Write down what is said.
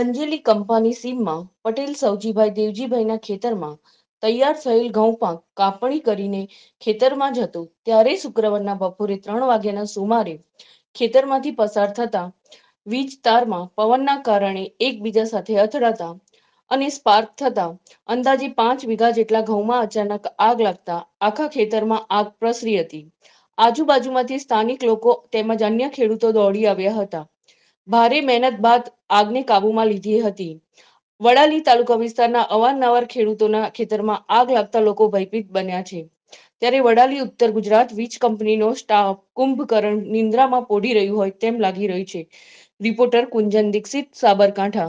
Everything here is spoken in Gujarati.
કંજેલી કંપાની સીમમાં પટેલ સૌજીભાઈ દેવજીભાઈના ખેતરમાં તૈયાર થયેલ ઘઉં પાક કાપણી કરીને ખેતરમાં જતો ત્યારે શુક્રવારના બપોરે ત્રણ વાગ્યાના સુમારે ખેતરમાંથી પસાર થતા વીજ તારમાં પવનના કારણે એકબીજા સાથે અથડાતા અને સ્પાર્ક થતા અંદાજે પાંચ વીઘા જેટલા ઘઉંમાં અચાનક આગ લાગતા આખા ખેતરમાં આગ પ્રસરી હતી આજુબાજુમાંથી સ્થાનિક લોકો તેમજ અન્ય ખેડૂતો દોડી આવ્યા હતા ભારે મહેનત બાદ આગને કાબુમાં લીધી હતી વડાલી તાલુકા વિસ્તારના અવારનવાર ખેડૂતોના ખેતરમાં આગ લાગતા લોકો ભયભીત બન્યા છે ત્યારે વડાલી ઉત્તર ગુજરાત વીજ કંપનીનો સ્ટાફ કુંભકરણ નિંદ્રામાં પોડી રહ્યું હોય તેમ લાગી રહ્યું છે રિપોર્ટર કુંજન દીક્ષિત સાબરકાંઠા